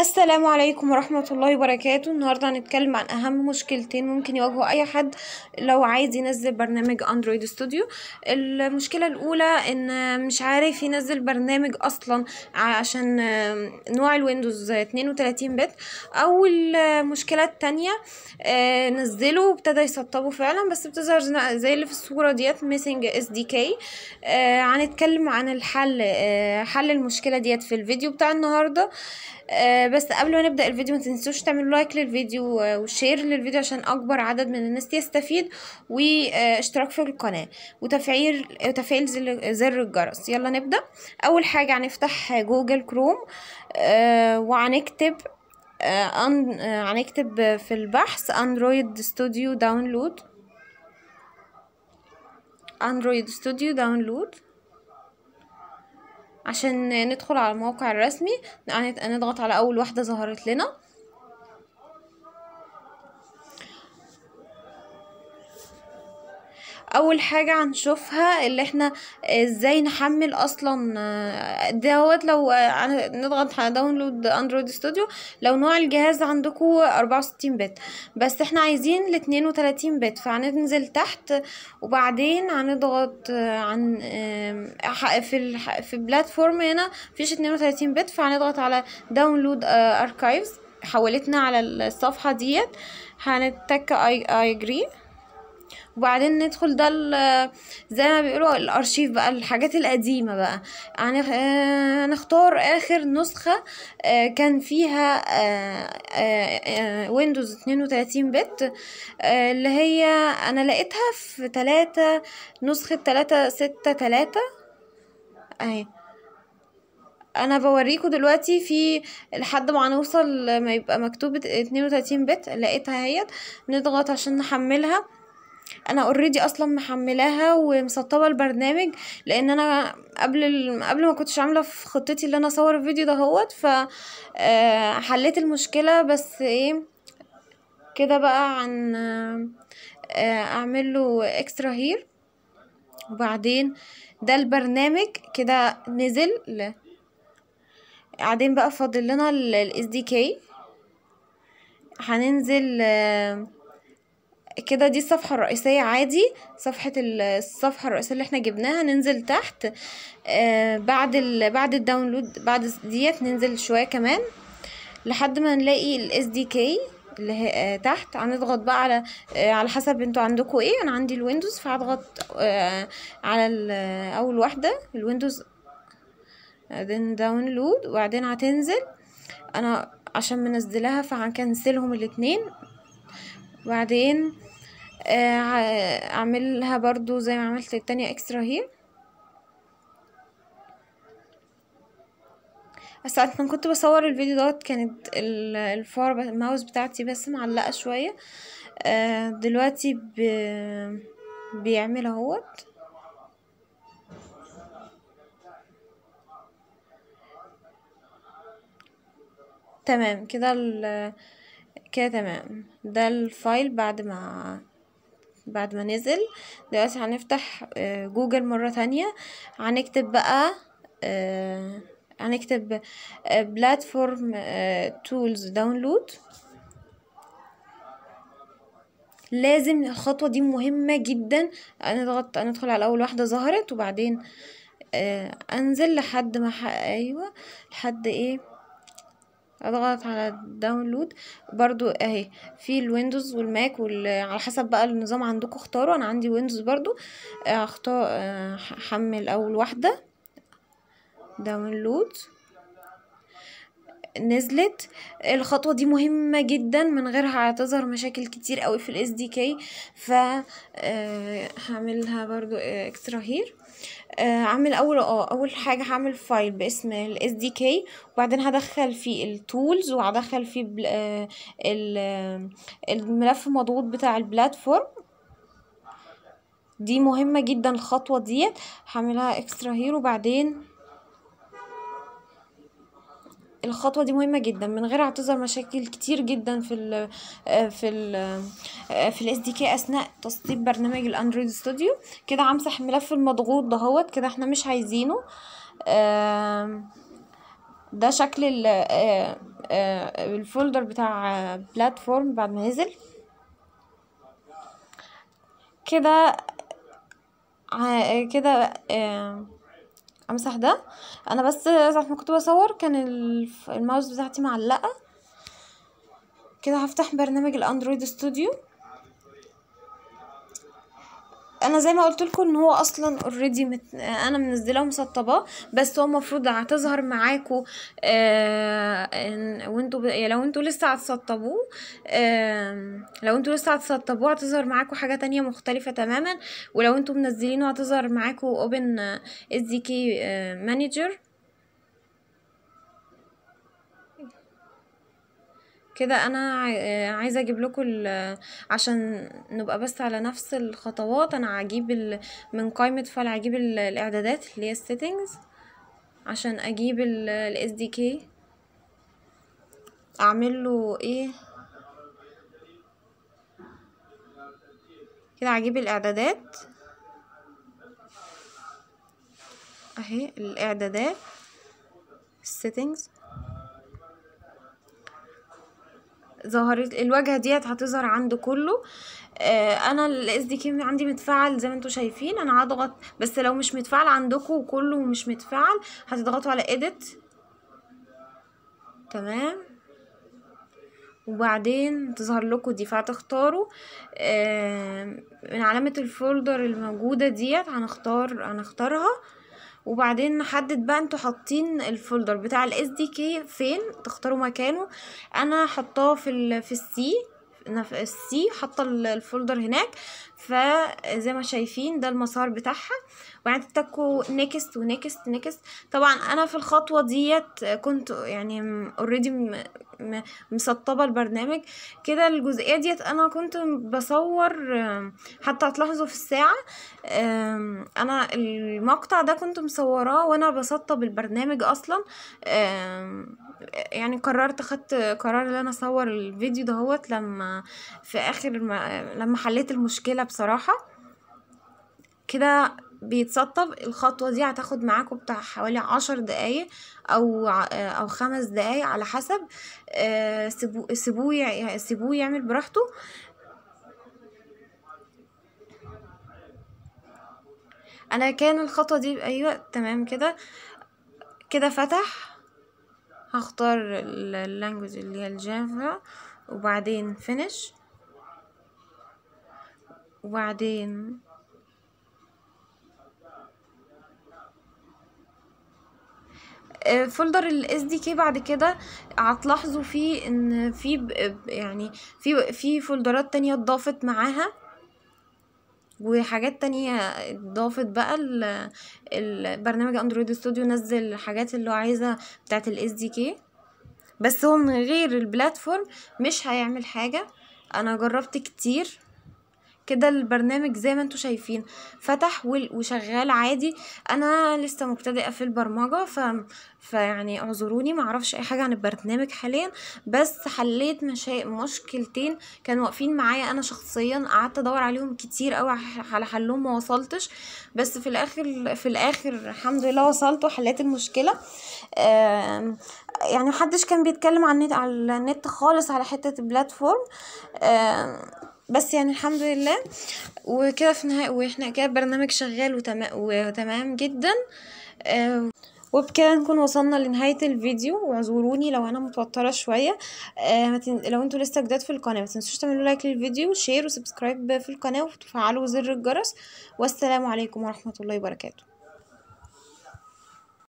السلام عليكم ورحمة الله وبركاته النهاردة هنتكلم عن أهم مشكلتين ممكن يواجهوا أي حد لو عايز ينزل برنامج أندرويد ستوديو المشكلة الأولى إن مش عارف ينزل برنامج أصلا عشان نوع الويندوز 32 بت أو المشكلة التانية آه، نزله وابتدى يسطبه فعلا بس بتظهر زي اللي في الصورة ديت ميسنج اس دي كي هنتكلم عن الحل آه، حل المشكلة ديت في الفيديو بتاع النهاردة آه، بس قبل ما نبدا الفيديو ما تنسوش تعملوا لايك للفيديو وشير للفيديو عشان اكبر عدد من الناس يستفيد واشتراك آه، في القناه وتفعيل وتفعيل زر الجرس يلا نبدا اول حاجه هنفتح جوجل كروم آه، وهنكتب هنكتب في البحث اندرويد ستوديو داونلود اندرويد ستوديو داونلود عشان ندخل على الموقع الرسمي نضغط على اول واحدة ظهرت لنا اول حاجة هنشوفها اللي احنا ازاي نحمل اصلا دوت لو نضغط على داونلود اندرويد ستوديو لو نوع الجهاز عندكو 64 بت بس احنا عايزين ال 32 بت فهننزل تحت وبعدين هنضغط عن آه، في في بلاتفورم هنا مفيش 32 بت فهنضغط على داونلود اركايفز آه، حولتنا على الصفحة ديت هنتك اي اجري وبعدين ندخل ده زي ما بيقولوا الارشيف بقى الحاجات القديمه بقى يعني هنختار آه، اخر نسخه آه، كان فيها ويندوز 32 بت اللي هي انا لقيتها في 3 نسخه تلاتة اهي انا بوريكم دلوقتي في لحد ما هنوصل ما يبقى مكتوب 32 بت لقيتها اهيت نضغط عشان نحملها انا اوريدي اصلا محملاها ومسطبه البرنامج لان انا قبل ال... قبل ما كنتش عامله في خطتي ان انا اصور الفيديو ده هوت ف آه، حليت المشكله بس ايه كده بقى عن اعمل له اكسترا هير وبعدين ده البرنامج كده نزل بعدين بقى فاضل لنا الاس دي كي هننزل آه كده دي الصفحة الرئيسية عادي صفحة الصفحة الرئيسية اللي احنا جبناها ننزل تحت آه، بعد ال بعد الداونلود بعد ديت ننزل شوية كمان لحد ما نلاقي الاس دي كي اللي هي آه، تحت هنضغط بقى على آه، على حسب انتوا عندكم ايه انا عندي الويندوز فهضغط على اول واحدة الويندوز بعدين داونلود وبعدين هتنزل انا عشان منزلها فهنكنسلهم الاتنين وبعدين آه، اعملها برضو زي ما عملت التانية اكسترا هي بس انا كنت بصور الفيديو دوت كانت الفار الماوس بتاعتي بس معلقه شويه آه، دلوقتي بيعمل اهوت تمام كده كده تمام ده الفايل بعد ما بعد ما نزل دلوقتي هنفتح آه، جوجل مرة تانية هنكتب بقى آه، هنكتب بلاتفورم تولز داونلود لازم الخطوة دي مهمة جدا نضغط ندخل على اول واحدة ظهرت وبعدين آه، انزل لحد ما ايوه لحد ايه اضغط على داونلود برضو اهي في الويندوز والماك وال... على حسب بقى النظام عندكم اختاروا انا عندي ويندوز برضو هختار احمل آه، اول واحده داونلود نزلت الخطوة دي مهمة جدا من غيرها هتظهر مشاكل كتير قوي في الاس دي كي ف آه، هعملها برضو اكسترا هير اعمل اول اه اول حاجه هعمل فايل باسم الاس دي كي وبعدين هدخل فيه التولز وهدخل فيه آه، آه، الملف المضغوط بتاع البلاتفورم دي مهمه جدا الخطوه ديت هعملها اكسترا هير وبعدين الخطوه دي مهمه جدا من غيرها هتظهر مشاكل كتير جدا في ال في ال في الاس دي كي اثناء تسطيب برنامج الاندرويد ستوديو كده همسح الملف المضغوط دهوت كده احنا مش عايزينه ده شكل ال الفولدر بتاع بلاتفورم بعد ما نزل كده آه، كده امسح ده انا بس ساعه ما كنت بصور كان الماوس بتاعتي معلقه كده هفتح برنامج الاندرويد ستوديو انا زي ما قلت لكم ان هو اصلا اوريدي مت... انا منزلاه مسطباه بس هو المفروض هتظهر معاكم آه... وانتوا ب... يعني لو انتوا لسه هتسطبوه آه... لو انتوا لسه هتسطبوه هتظهر معاكم حاجه تانية مختلفه تماما ولو انتوا منزلينه هتظهر معاكم اوبن اس دي كي مانجر كده انا آه، عايزه اجيب لكم عشان نبقى بس على نفس الخطوات انا هجيب من قائمه فايل هجيب الاعدادات اللي هي السيتنجز عشان اجيب الاس دي كي اعمل له ايه كده هجيب الاعدادات اهي الاعدادات السيتنجز ظهرت الواجهه ديت هتظهر عند كله آه، انا الاس دي كي عندي متفعل زي ما انتم شايفين انا هضغط بس لو مش متفعل عندكم وكله مش متفعل هتضغطوا على اديت تمام وبعدين تظهر لكم دي فهتختاروا آه، من علامه الفولدر الموجوده ديت هنختار هنختارها وبعدين نحدد بقى انتوا حاطين الفولدر بتاع الاس دي كي فين تختاروا مكانه انا حطاه في ال في السي السي حاطه الفولدر هناك فزي ما شايفين ده المسار بتاعها وبعدين تتكوا نيكست ونيكست نيكست طبعا انا في الخطوه ديت كنت يعني اوريدي مسطبه البرنامج كده الجزئيه ديت انا كنت بصور حتى هتلاحظوا في الساعه انا المقطع ده كنت مصوراه وانا بسطب البرنامج اصلا يعني قررت خدت قرار ان انا اصور الفيديو دهوت لما في اخر لما حليت المشكله بصراحة كده بيتسطب الخطوة دي هتاخد معاكم بتاع حوالي عشر دقايق او او خمس دقايق على حسب آه، سيبوه سيبوه يعني سيبوه يعمل براحته انا كان الخطوة دي ايوه تمام كده كده فتح هختار اللانجوج اللي هي الجافا وبعدين فينيش وبعدين آه، فولدر الاس دي كي بعد كده هتلاحظوا فيه ان في يعني في في فولدرات تانية اتضافت معاها وحاجات تانية اتضافت بقى البرنامج اندرويد ستوديو نزل الحاجات اللي هو عايزها بتاعت الاس دي كي بس هو من غير البلاتفورم مش هيعمل حاجه انا جربت كتير كده البرنامج زي ما انتوا شايفين فتح وشغال عادي انا لسه مبتدئه في البرمجه ف... فيعني اعذروني معرفش اي حاجه عن البرنامج حاليا بس حليت مشا... مشكلتين كانوا واقفين معايا انا شخصيا قعدت ادور عليهم كتير قوي على حلهم ما وصلتش بس في الاخر في الاخر الحمد لله وصلت وحليت المشكله آم... يعني محدش كان بيتكلم عن النت على النت خالص على حته البلاتفورم آم... بس يعني الحمد لله وكده في نهاية واحنا كده برنامج شغال وتمام, جدا وبكده نكون وصلنا لنهاية الفيديو واعذروني لو انا متوترة شوية آه، لو انتوا لسه جداد في القناة متنسوش تعملوا لايك للفيديو شير وسبسكرايب في القناة وتفعلوا زر الجرس والسلام عليكم ورحمة الله وبركاته